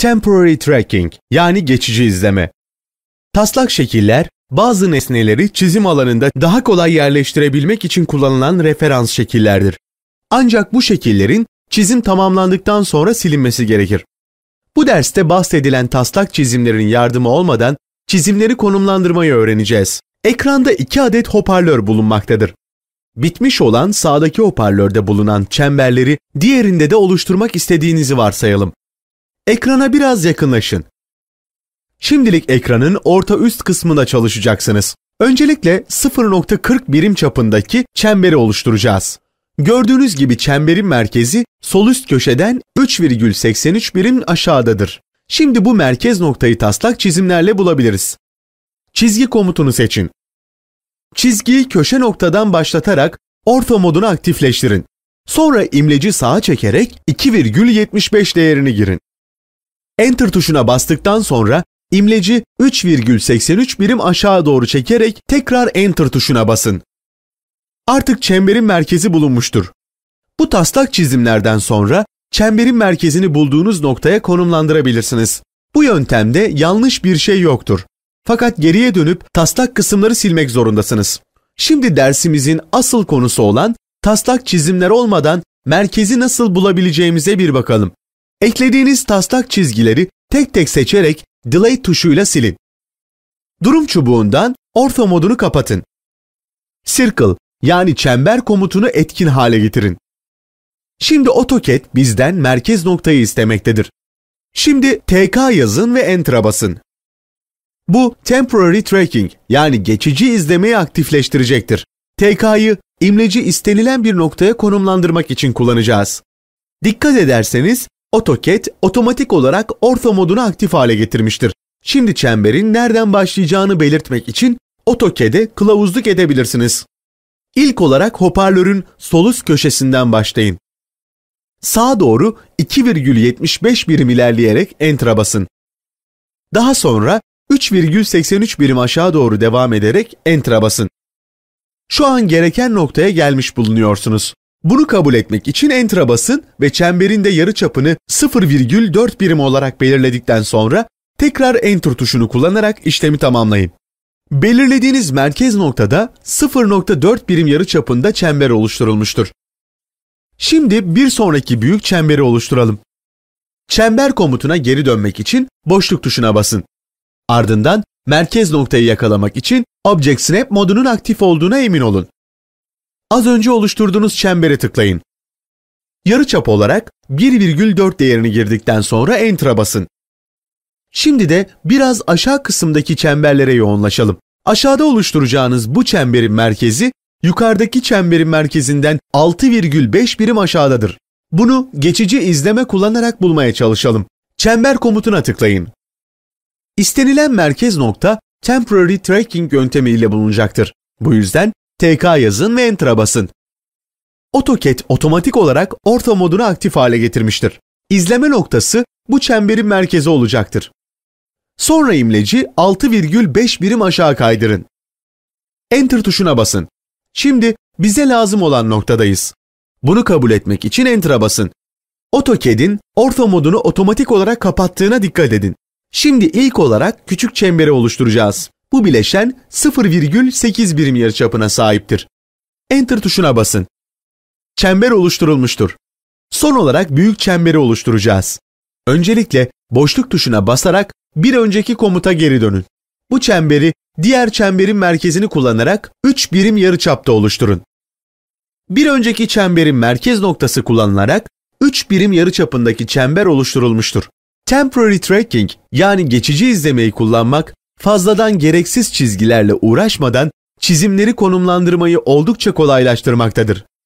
Temporary tracking yani geçici izleme. Taslak şekiller bazı nesneleri çizim alanında daha kolay yerleştirebilmek için kullanılan referans şekillerdir. Ancak bu şekillerin çizim tamamlandıktan sonra silinmesi gerekir. Bu derste bahsedilen taslak çizimlerin yardımı olmadan çizimleri konumlandırmayı öğreneceğiz. Ekranda iki adet hoparlör bulunmaktadır. Bitmiş olan sağdaki hoparlörde bulunan çemberleri diğerinde de oluşturmak istediğinizi varsayalım. Ekrana biraz yakınlaşın. Şimdilik ekranın orta üst kısmında çalışacaksınız. Öncelikle 0.40 birim çapındaki çemberi oluşturacağız. Gördüğünüz gibi çemberin merkezi sol üst köşeden 3,83 birim aşağıdadır. Şimdi bu merkez noktayı taslak çizimlerle bulabiliriz. Çizgi komutunu seçin. Çizgiyi köşe noktadan başlatarak orta modunu aktifleştirin. Sonra imleci sağa çekerek 2,75 değerini girin. Enter tuşuna bastıktan sonra imleci 3,83 birim aşağı doğru çekerek tekrar Enter tuşuna basın. Artık çemberin merkezi bulunmuştur. Bu taslak çizimlerden sonra çemberin merkezini bulduğunuz noktaya konumlandırabilirsiniz. Bu yöntemde yanlış bir şey yoktur. Fakat geriye dönüp taslak kısımları silmek zorundasınız. Şimdi dersimizin asıl konusu olan taslak çizimler olmadan merkezi nasıl bulabileceğimize bir bakalım. Eklediğiniz taslak çizgileri tek tek seçerek Delay tuşuyla silin. Durum çubuğundan Ortho modunu kapatın. Circle yani çember komutunu etkin hale getirin. Şimdi AutoCAD bizden merkez noktayı istemektedir. Şimdi TK yazın ve Enter'a basın. Bu Temporary Tracking yani geçici izlemeyi aktifleştirecektir. TK'yı imleci istenilen bir noktaya konumlandırmak için kullanacağız. Dikkat ederseniz AutoCAD otomatik olarak ortho modunu aktif hale getirmiştir. Şimdi çemberin nereden başlayacağını belirtmek için AutoCAD'e kılavuzluk edebilirsiniz. İlk olarak hoparlörün sol üst köşesinden başlayın. Sağa doğru 2,75 birim ilerleyerek Enter'a basın. Daha sonra 3,83 birim aşağı doğru devam ederek Enter'a basın. Şu an gereken noktaya gelmiş bulunuyorsunuz. Bunu kabul etmek için entra basın ve çemberin de yarı çapını 0,4 birim olarak belirledikten sonra tekrar enter tuşunu kullanarak işlemi tamamlayın. Belirlediğiniz merkez noktada 0.4 birim yarı çapında çember oluşturulmuştur. Şimdi bir sonraki büyük çemberi oluşturalım. Çember komutuna geri dönmek için boşluk tuşuna basın. Ardından merkez noktayı yakalamak için Object Snap modunun aktif olduğuna emin olun. Az önce oluşturduğunuz çembere tıklayın. Yarıçap olarak 1,4 değerini girdikten sonra Enter'a basın. Şimdi de biraz aşağı kısımdaki çemberlere yoğunlaşalım. Aşağıda oluşturacağınız bu çemberin merkezi yukarıdaki çemberin merkezinden 6,5 birim aşağıdadır. Bunu geçici izleme kullanarak bulmaya çalışalım. Çember komutuna tıklayın. İstenilen merkez nokta temporary tracking yöntemiyle bulunacaktır. Bu yüzden TK yazın ve Enter'a basın. AutoCAD otomatik olarak orta modunu aktif hale getirmiştir. İzleme noktası bu çemberin merkezi olacaktır. Sonra imleci 6,5 birim aşağı kaydırın. Enter tuşuna basın. Şimdi bize lazım olan noktadayız. Bunu kabul etmek için Enter'a basın. AutoCAD'in orta modunu otomatik olarak kapattığına dikkat edin. Şimdi ilk olarak küçük çemberi oluşturacağız. Bu bileşen 0,8 birim yarıçapına sahiptir. Enter tuşuna basın. Çember oluşturulmuştur. Son olarak büyük çemberi oluşturacağız. Öncelikle boşluk tuşuna basarak bir önceki komuta geri dönün. Bu çemberi diğer çemberin merkezini kullanarak 3 birim yarıçapta oluşturun. Bir önceki çemberin merkez noktası kullanılarak 3 birim yarıçapındaki çember oluşturulmuştur. Temporary tracking yani geçici izlemeyi kullanmak fazladan gereksiz çizgilerle uğraşmadan çizimleri konumlandırmayı oldukça kolaylaştırmaktadır.